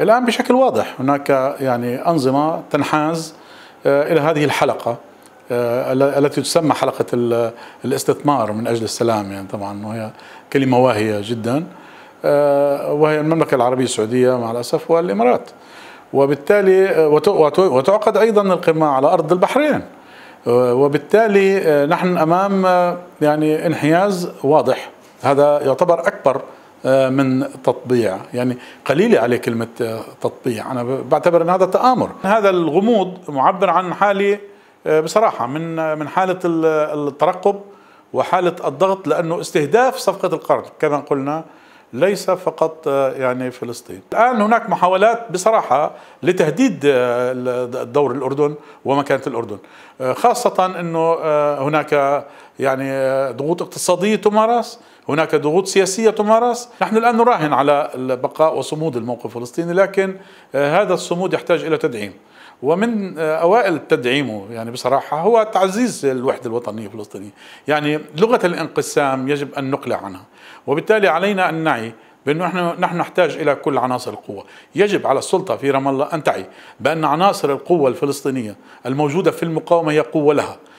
الآن بشكل واضح هناك يعني أنظمة تنحاز آه، إلى هذه الحلقة آه، التي تسمى حلقة الاستثمار من أجل السلام يعني طبعا وهي كلمة واهية جدا آه، وهي المملكة العربية السعودية مع الأسف والإمارات وبالتالي وتعقد أيضا القمة على أرض البحرين وبالتالي نحن أمام يعني انحياز واضح هذا يعتبر أكبر آه، من تطبيع يعني قليلة عليه كلمة آه، تطبيع أنا بعتبر أن هذا تآمر هذا الغموض معبر عن حالة آه، بصراحة من من حالة الترقب وحالة الضغط لأنه استهداف صفقة القرض كما قلنا ليس فقط آه، يعني فلسطين الآن هناك محاولات بصراحة لتهديد آه، دور الأردن ومكانة الأردن آه، خاصة أنه هناك يعني ضغوط اقتصادية تمارس هناك ضغوط سياسية تمارس نحن الآن نراهن على البقاء وصمود الموقف الفلسطيني لكن هذا الصمود يحتاج إلى تدعيم ومن آه، اوائل تدعيمه يعني بصراحه هو تعزيز الوحده الوطنيه الفلسطينيه، يعني لغه الانقسام يجب ان نقلع عنها، وبالتالي علينا ان نعي بانه نحن نحن نحتاج الى كل عناصر القوه، يجب على السلطه في رام الله ان تعي بان عناصر القوه الفلسطينيه الموجوده في المقاومه هي قوه لها.